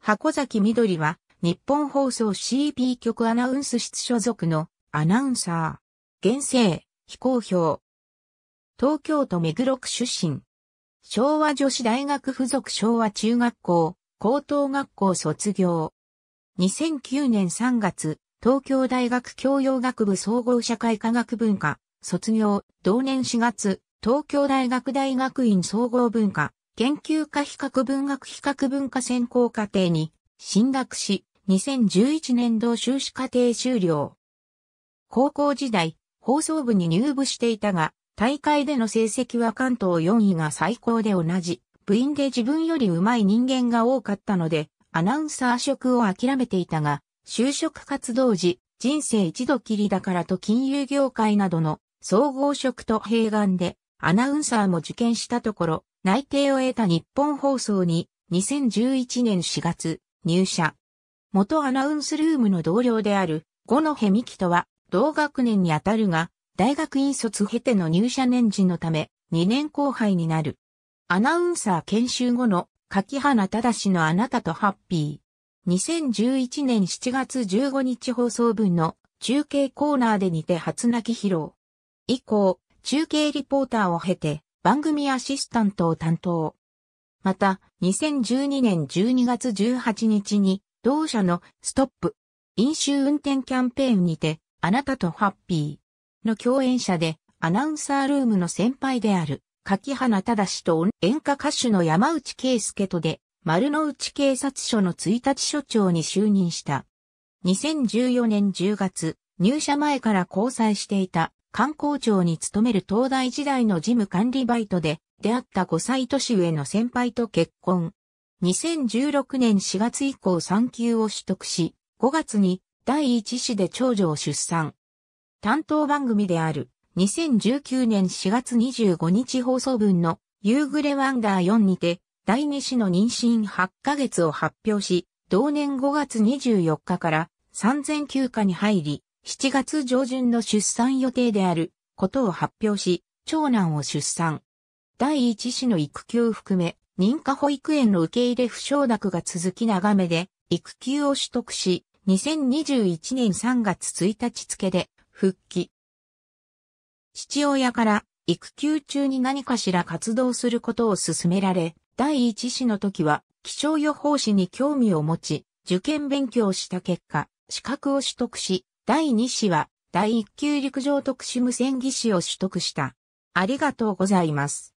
箱崎みどりは、日本放送 CP 局アナウンス室所属のアナウンサー。現世、非公表。東京都目黒区出身。昭和女子大学附属昭和中学校、高等学校卒業。2009年3月、東京大学教養学部総合社会科学文化、卒業、同年4月、東京大学大学院総合文化、研究科比較文学比較文化専攻課程に進学し、2011年度修士課程終了。高校時代、放送部に入部していたが、大会での成績は関東4位が最高で同じ、部員で自分より上手い人間が多かったので、アナウンサー職を諦めていたが、就職活動時、人生一度きりだからと金融業界などの総合職と併願で、アナウンサーも受験したところ、内定を得た日本放送に2011年4月入社。元アナウンスルームの同僚である五野辺美希とは同学年にあたるが、大学院卒経ての入社年次のため2年後輩になる。アナウンサー研修後の柿花忠のあなたとハッピー。2011年7月15日放送分の中継コーナーでにて初泣き披露。以降、中継リポーターを経て、番組アシスタントを担当。また、2012年12月18日に、同社のストップ、飲酒運転キャンペーンにて、あなたとハッピーの共演者で、アナウンサールームの先輩である、柿花忠と演歌歌手の山内圭介とで、丸の内警察署の1日署長に就任した。2014年10月、入社前から交際していた観光庁に勤める東大時代の事務管理バイトで、出会った5歳年上の先輩と結婚。2016年4月以降産休を取得し、5月に第一子で長女を出産。担当番組である2019年4月25日放送分の夕暮れワンダー4にて第2子の妊娠8ヶ月を発表し、同年5月24日から産前休暇に入り、7月上旬の出産予定であることを発表し、長男を出産。第一子の育休を含め、認可保育園の受け入れ不承諾が続き長めで、育休を取得し、2021年3月1日付で復帰。父親から育休中に何かしら活動することを勧められ、第一子の時は気象予報士に興味を持ち、受験勉強した結果、資格を取得し、第2子は第1級陸上特殊無線技師を取得した。ありがとうございます。